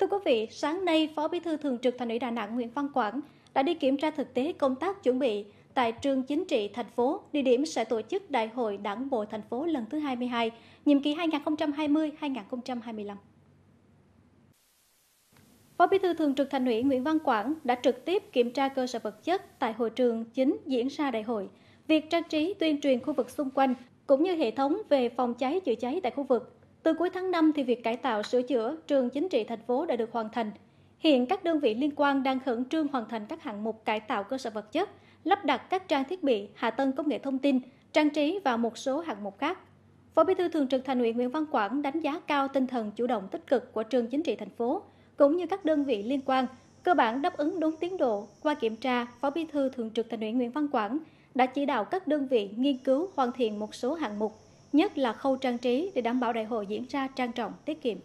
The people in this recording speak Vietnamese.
Thưa quý vị, sáng nay, Phó Bí thư Thường trực Thành ủy Đà Nẵng Nguyễn Văn Quảng đã đi kiểm tra thực tế công tác chuẩn bị tại trường chính trị thành phố, địa điểm sẽ tổ chức Đại hội Đảng bộ thành phố lần thứ 22, nhiệm kỳ 2020-2025. Phó Bí thư Thường trực Thành ủy Nguyễn Văn Quảng đã trực tiếp kiểm tra cơ sở vật chất tại hội trường chính diễn ra đại hội, việc trang trí tuyên truyền khu vực xung quanh cũng như hệ thống về phòng cháy chữa cháy tại khu vực từ cuối tháng 5 thì việc cải tạo sửa chữa trường chính trị thành phố đã được hoàn thành. Hiện các đơn vị liên quan đang khẩn trương hoàn thành các hạng mục cải tạo cơ sở vật chất, lắp đặt các trang thiết bị, hạ tầng công nghệ thông tin, trang trí và một số hạng mục khác. Phó Bí thư Thường trực Thành ủy Nguyễn Văn Quảng đánh giá cao tinh thần chủ động tích cực của trường chính trị thành phố cũng như các đơn vị liên quan, cơ bản đáp ứng đúng tiến độ. Qua kiểm tra, Phó Bí thư Thường trực Thành ủy Nguyễn Văn Quảng đã chỉ đạo các đơn vị nghiên cứu hoàn thiện một số hạng mục nhất là khâu trang trí để đảm bảo đại hội diễn ra trang trọng tiết kiệm